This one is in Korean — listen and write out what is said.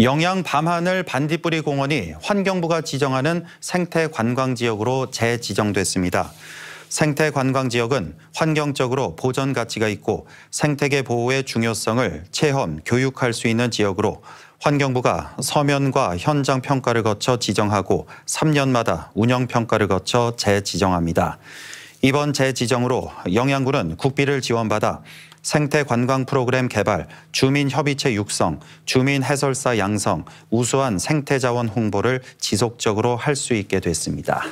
영양 밤하늘 반딧불이 공원이 환경부가 지정하는 생태 관광 지역으로 재지정됐습니다. 생태 관광 지역은 환경적으로 보전 가치가 있고 생태계 보호의 중요성을 체험, 교육할 수 있는 지역으로 환경부가 서면과 현장 평가를 거쳐 지정하고 3년마다 운영 평가를 거쳐 재지정합니다. 이번 재지정으로 영양군은 국비를 지원받아 생태 관광 프로그램 개발, 주민 협의체 육성, 주민 해설사 양성, 우수한 생태 자원 홍보를 지속적으로 할 수 있게 됐습니다.